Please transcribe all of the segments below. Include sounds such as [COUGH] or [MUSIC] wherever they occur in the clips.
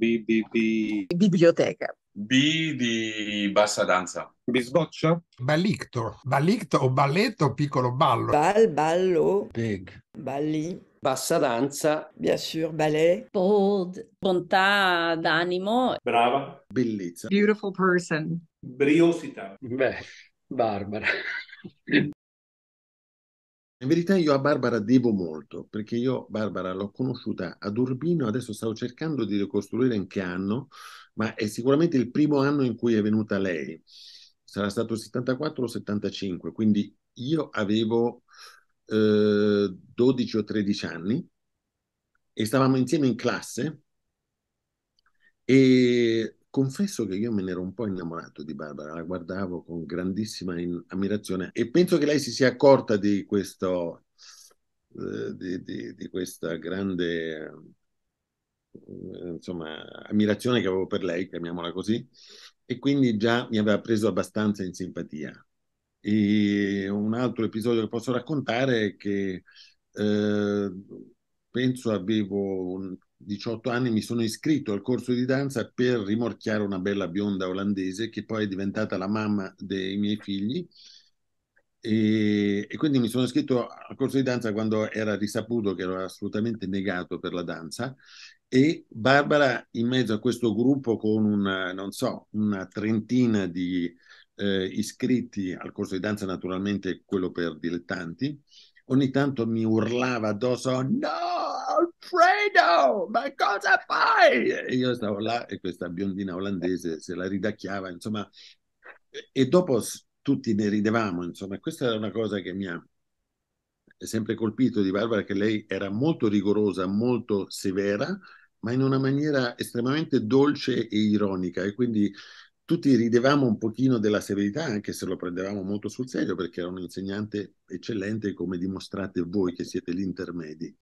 B, B, B. Biblioteca. B di bassa danza. Bisboccia? Ballicto. Ballicto o balletto piccolo ballo. Bal, ballo. Big. Balli. Bassa danza. Bien sûr, ballet. Bold. Bontà d'animo. Brava. Bellezza. Beautiful person. Briosità. Beh, Barbara. In verità io a Barbara devo molto, perché io Barbara l'ho conosciuta ad Urbino, adesso stavo cercando di ricostruire in che anno, ma è sicuramente il primo anno in cui è venuta lei. Sarà stato 74 o 75, quindi io avevo eh, 12 o 13 anni e stavamo insieme in classe e confesso che io me ne ero un po' innamorato di Barbara, la guardavo con grandissima in- ammirazione e penso che lei si sia accorta di questo, eh, di, di, di, questa grande eh, insomma, ammirazione che avevo per lei, chiamiamola così, e quindi già mi aveva preso abbastanza in simpatia. E un altro episodio che posso raccontare è che eh, penso avevo un 18 anni mi sono iscritto al corso di danza per rimorchiare una bella bionda olandese che poi è diventata la mamma dei miei figli. E, e, quindi mi sono iscritto al corso di danza quando era risaputo che ero assolutamente negato per la danza e Barbara in mezzo a questo gruppo con una, non so, una trentina di eh, iscritti al corso di danza, naturalmente quello per dilettanti, ogni tanto mi urlava addosso no! Alfredo, ma cosa fai? E io stavo là e questa biondina olandese se la ridacchiava, insomma, e dopo tutti ne ridevamo, insomma, questa è una cosa che mi ha sempre colpito di Barbara, che lei era molto rigorosa, molto severa, ma in una maniera estremamente dolce e ironica, e quindi tutti ridevamo un pochino della severità, anche se lo prendevamo molto sul serio, perché era un insegnante eccellente, come dimostrate voi che siete gli intermedi.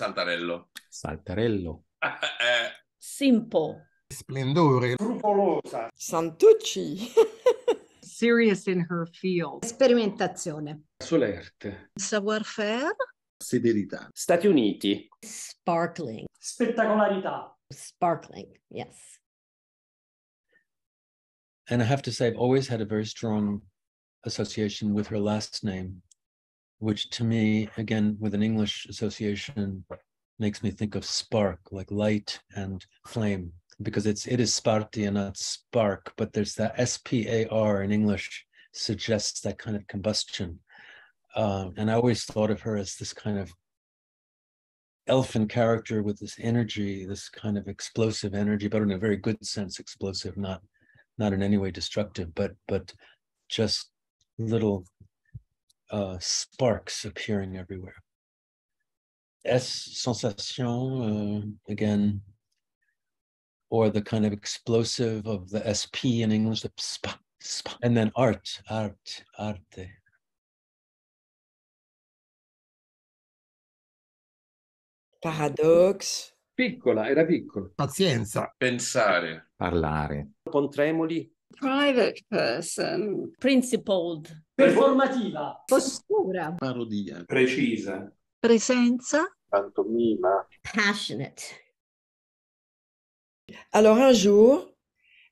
Saltarello. Saltarello. [LAUGHS] eh. Simple. Splendore. Scrupolosa. Santucci. [LAUGHS] Serious in her field. Sperimentazione. Solerte. Savoir faire. Severità. Stati Uniti. Sparkling. Spettacolarità. Sparkling, yes. And I have to say, I've always had a very strong association with her last name, which to me, again, with an English association, makes me think of spark, like light and flame, because it's it is Spartia, not spark, but there's that S P A R in English suggests that kind of combustion. Um, and I always thought of her as this kind of elfin character with this energy, this kind of explosive energy, but in a very good sense, explosive, not not in any way destructive, but but just little uh, sparks appearing everywhere. S sensation, uh, again, or the kind of explosive of the SP in English, the spa, spa, and then art, art, arte. Paradox. Piccola, era piccola. Pazienza. Pensare. Parlare. tremoli. private person, principled, performativa, postura, parodia, precisa, Présence »« pantomima, passionate. Alors un jour,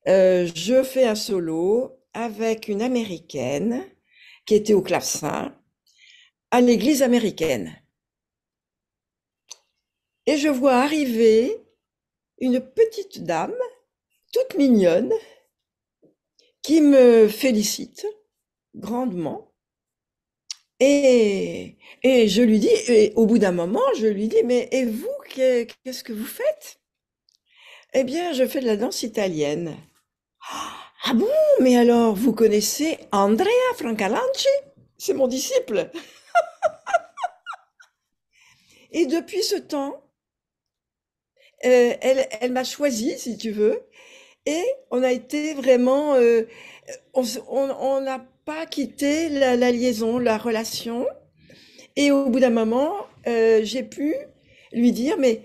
euh, je fais un solo avec une américaine qui était au clavecin à l'église américaine. Et je vois arriver une petite dame toute mignonne qui me félicite grandement. Et, et je lui dis, et au bout d'un moment, je lui dis, mais et vous, qu'est-ce que vous faites Eh bien, je fais de la danse italienne. Ah bon, mais alors, vous connaissez Andrea Francalanci C'est mon disciple. [LAUGHS] et depuis ce temps, euh, elle, elle m'a choisi, si tu veux, et on a été vraiment, euh, on n'a pas quitté la, liaison, la relation. Et au bout d'un moment, euh, j'ai pu lui dire, mais,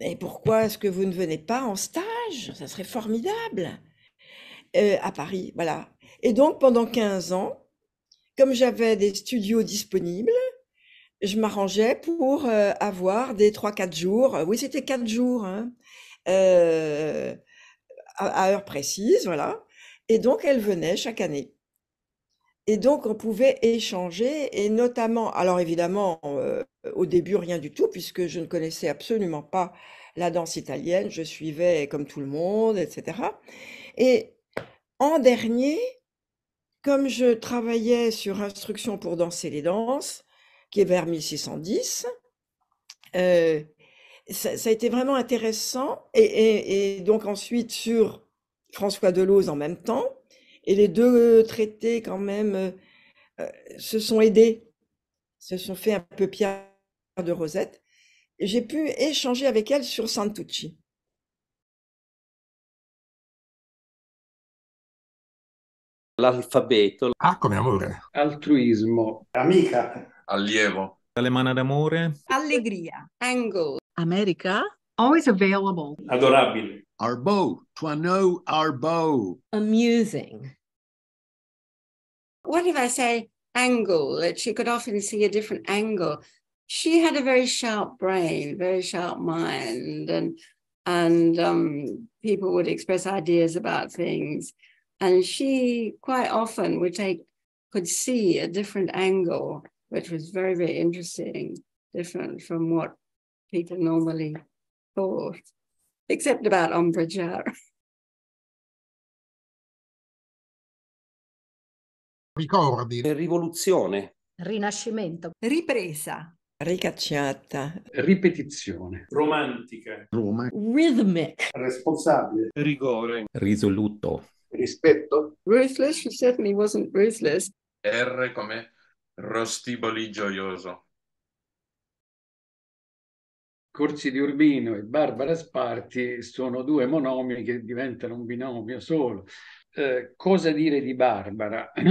mais pourquoi est-ce que vous ne venez pas en stage Ça serait formidable euh, à Paris, voilà. Et donc pendant 15 ans, comme j'avais des studios disponibles, je m'arrangeais pour avoir des 3-4 jours. Oui, c'était 4 jours. Hein à, heure précise, voilà. Et donc, elle venait chaque année. Et donc, on pouvait échanger, et notamment, alors évidemment, euh, au début, rien du tout, puisque je ne connaissais absolument pas la danse italienne, je suivais comme tout le monde, etc. Et en dernier, comme je travaillais sur Instruction pour danser les danses, qui est vers 1610, ça, a été vraiment intéressant. Et, donc ensuite sur François Deleuze en même temps. Et les deux euh, traités quand même euh, euh, se sont aidés, se sont fait un peu pierre de Rosette. J'ai pu échanger avec elle sur Santucci. L'alfabeto. Ah, comme amore. Altruismo. Amica. Allievo. Alemana d'amore. Allegria. Angle. America. Always available. Adorabile. Arbo. our Arbo. Amusing. What if I say angle? That she could often see a different angle. She had a very sharp brain, very sharp mind, and and um, people would express ideas about things. And she quite often would take could see a different angle, which was very, very interesting, different from what people normally thought, except about Ombra Ricordi. Rivoluzione. Rinascimento. Ripresa. Ricacciata. Ripetizione. Romantica. Roma. Rhythmic. Responsabile. Rigore. Risoluto. Rispetto. Ruthless. She certainly wasn't ruthless. R come rostiboli gioioso. Corsi di Urbino e Barbara Sparti sono due monomi che diventano un binomio solo. Eh, cosa dire di Barbara? [CLEARS THROAT]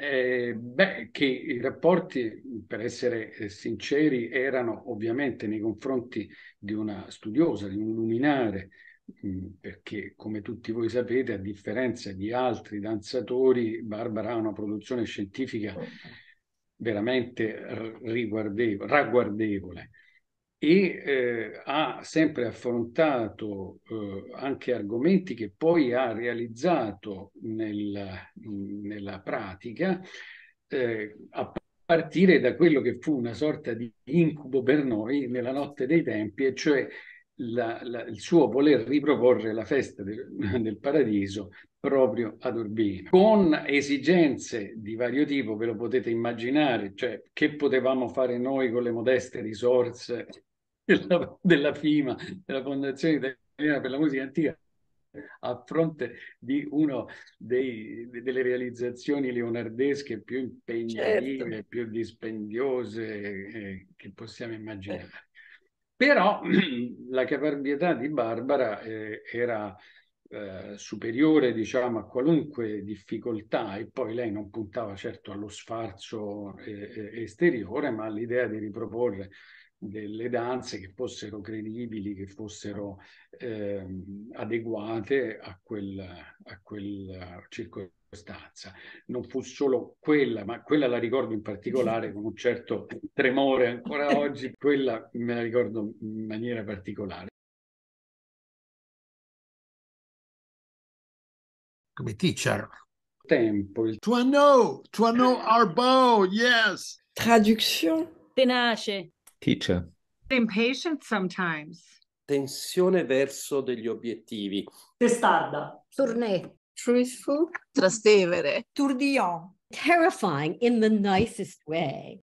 Eh, beh, che i rapporti, per essere eh, sinceri, erano ovviamente nei confronti di una studiosa, di un luminare, mm, perché come tutti voi sapete, a differenza di altri danzatori, Barbara ha una produzione scientifica certo. veramente riguardevole, ragguardevole e eh, ha sempre affrontato eh, anche argomenti che poi ha realizzato nel, nella pratica eh, a partire da quello che fu una sorta di incubo per noi nella notte dei tempi, e cioè la, la, il suo voler riproporre la festa del, [LAUGHS] del paradiso proprio ad Urbino, con esigenze di vario tipo, ve lo potete immaginare, cioè che potevamo fare noi con le modeste risorse della, della FIMA, della Fondazione Italiana per la Musica Antica, a fronte di una delle realizzazioni leonardesche più impegnative, certo. più dispendiose eh, che possiamo immaginare. Eh. Però [CLEARS THROAT] la caparbietà di Barbara eh, era eh, superiore diciamo, a qualunque difficoltà e poi lei non puntava certo allo sfarzo eh, eh, esteriore, ma all'idea di riproporre delle danze che fossero credibili, che fossero eh, adeguate a, quel, a quella circostanza. Non fu solo quella, ma quella la ricordo in particolare [LAUGHS] con un certo tremore ancora oggi, quella me la ricordo in maniera particolare. Come teacher. Tempo. Il... Tuano, Tuano eh. Arbo, yes! Traduction. Tenace. teacher. Impatient sometimes. Tensione verso degli obiettivi. Testarda. Tournée. Truthful. Trastevere. Tourdillon. Terrifying in the nicest way.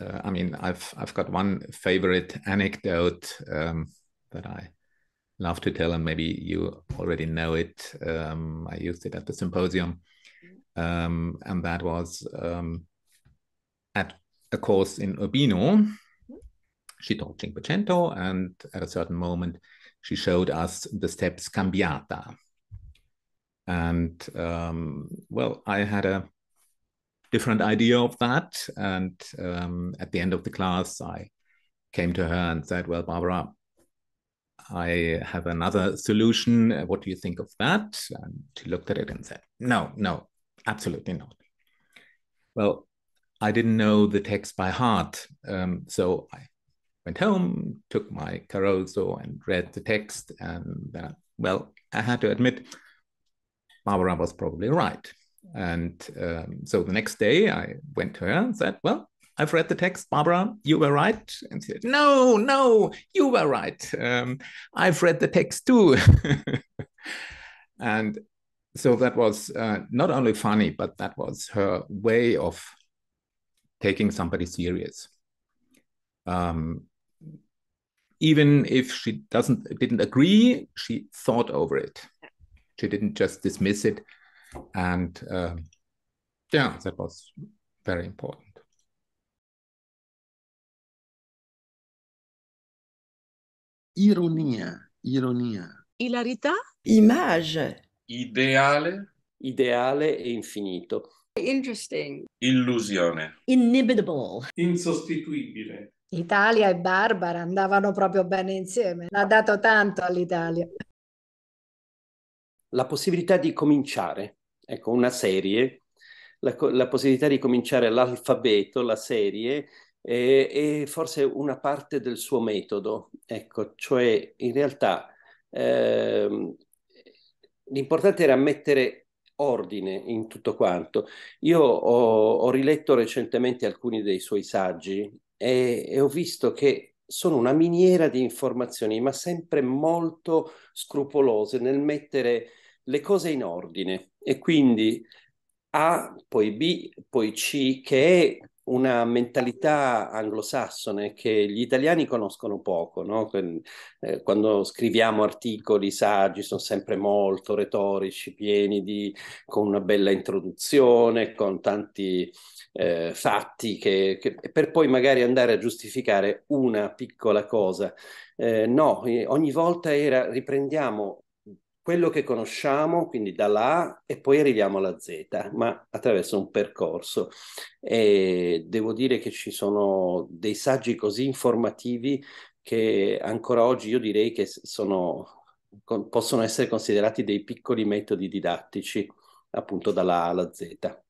Uh, I mean, I've I've got one favorite anecdote um, that I love to tell, and maybe you already know it. Um, I used it at the symposium, um, and that was um, at a course in Urbino. She taught Cinquecento, and at a certain moment, she showed us the steps Cambiata. And um, well, I had a different idea of that. And um, at the end of the class, I came to her and said, Well, Barbara, I have another solution. What do you think of that? And she looked at it and said, No, no, absolutely not. Well, I didn't know the text by heart. Um, so I went home, took my Carozo and read the text. And uh, well, I had to admit, Barbara was probably right. And um, so the next day I went to her and said, Well, I've read the text, Barbara, you were right. And she said, No, no, you were right. Um, I've read the text too. [LAUGHS] and so that was uh, not only funny, but that was her way of taking somebody serious. Um, even if she doesn't didn't agree, she thought over it. She didn't just dismiss it, and uh, yeah, that was very important. Ironia, ironia. Ilarità. Image. Ideale. Ideale e infinito. Interesting. Illusione. Inimitable. Insostituibile. Italia e Barbara andavano proprio bene insieme. L'ha dato tanto all'Italia. La possibilità di cominciare, ecco, una serie, la, la possibilità di cominciare l'alfabeto, la serie, è, e, forse una parte del suo metodo, ecco, cioè in realtà eh, l'importante era mettere ordine in tutto quanto. Io ho, ho riletto recentemente alcuni dei suoi saggi e, e ho visto che sono una miniera di informazioni, ma sempre molto scrupolose nel mettere le cose in ordine. E quindi A, poi B, poi C, che è una mentalità anglosassone che gli italiani conoscono poco, no? Eh, quando scriviamo articoli, saggi, sono sempre molto retorici, pieni di, con una bella introduzione, con tanti eh, fatti, che, che, per poi magari andare a giustificare una piccola cosa. Eh, no, eh, ogni volta era riprendiamo quello che conosciamo, quindi dalla A e poi arriviamo alla Z, ma attraverso un percorso. E devo dire che ci sono dei saggi così informativi che ancora oggi io direi che sono, possono essere considerati dei piccoli metodi didattici, appunto dalla A alla Z.